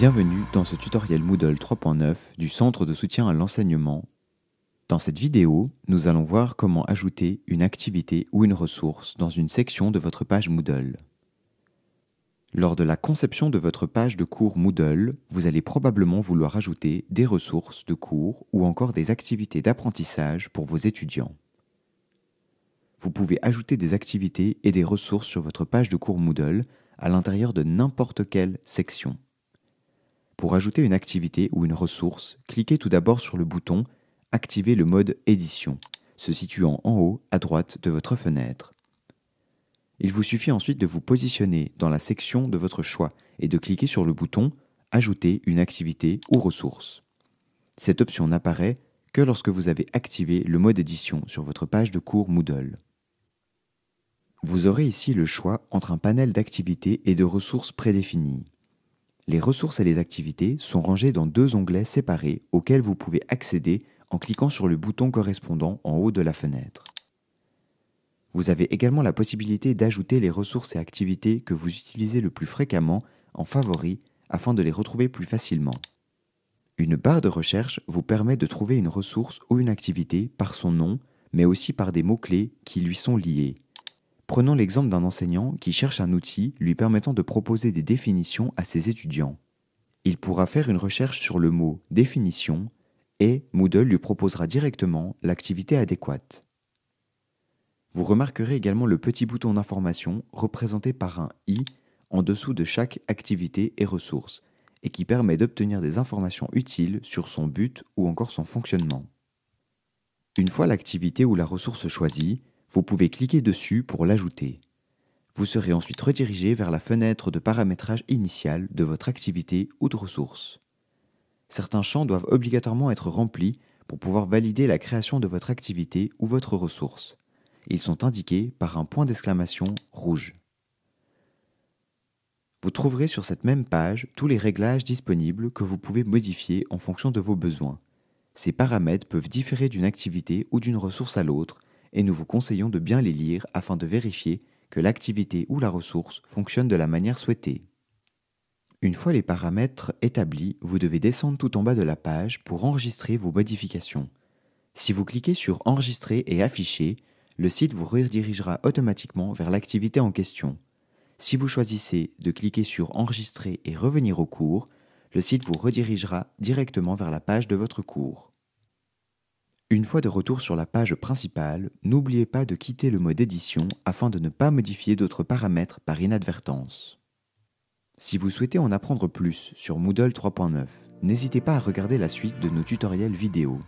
Bienvenue dans ce tutoriel Moodle 3.9 du Centre de soutien à l'enseignement. Dans cette vidéo, nous allons voir comment ajouter une activité ou une ressource dans une section de votre page Moodle. Lors de la conception de votre page de cours Moodle, vous allez probablement vouloir ajouter des ressources de cours ou encore des activités d'apprentissage pour vos étudiants. Vous pouvez ajouter des activités et des ressources sur votre page de cours Moodle à l'intérieur de n'importe quelle section. Pour ajouter une activité ou une ressource, cliquez tout d'abord sur le bouton Activer le mode Édition, se situant en haut à droite de votre fenêtre. Il vous suffit ensuite de vous positionner dans la section de votre choix et de cliquer sur le bouton Ajouter une activité ou ressource. Cette option n'apparaît que lorsque vous avez activé le mode édition sur votre page de cours Moodle. Vous aurez ici le choix entre un panel d'activités et de ressources prédéfinies les ressources et les activités sont rangées dans deux onglets séparés auxquels vous pouvez accéder en cliquant sur le bouton correspondant en haut de la fenêtre. Vous avez également la possibilité d'ajouter les ressources et activités que vous utilisez le plus fréquemment en favoris afin de les retrouver plus facilement. Une barre de recherche vous permet de trouver une ressource ou une activité par son nom, mais aussi par des mots-clés qui lui sont liés. Prenons l'exemple d'un enseignant qui cherche un outil lui permettant de proposer des définitions à ses étudiants. Il pourra faire une recherche sur le mot définition et Moodle lui proposera directement l'activité adéquate. Vous remarquerez également le petit bouton d'information représenté par un i en dessous de chaque activité et ressource et qui permet d'obtenir des informations utiles sur son but ou encore son fonctionnement. Une fois l'activité ou la ressource choisie, vous pouvez cliquer dessus pour l'ajouter. Vous serez ensuite redirigé vers la fenêtre de paramétrage initial de votre activité ou de ressource. Certains champs doivent obligatoirement être remplis pour pouvoir valider la création de votre activité ou votre ressource. Ils sont indiqués par un point d'exclamation rouge. Vous trouverez sur cette même page tous les réglages disponibles que vous pouvez modifier en fonction de vos besoins. Ces paramètres peuvent différer d'une activité ou d'une ressource à l'autre et nous vous conseillons de bien les lire afin de vérifier que l'activité ou la ressource fonctionne de la manière souhaitée. Une fois les paramètres établis, vous devez descendre tout en bas de la page pour enregistrer vos modifications. Si vous cliquez sur Enregistrer et Afficher, le site vous redirigera automatiquement vers l'activité en question. Si vous choisissez de cliquer sur Enregistrer et revenir au cours, le site vous redirigera directement vers la page de votre cours. Une fois de retour sur la page principale, n'oubliez pas de quitter le mode édition afin de ne pas modifier d'autres paramètres par inadvertance. Si vous souhaitez en apprendre plus sur Moodle 3.9, n'hésitez pas à regarder la suite de nos tutoriels vidéo.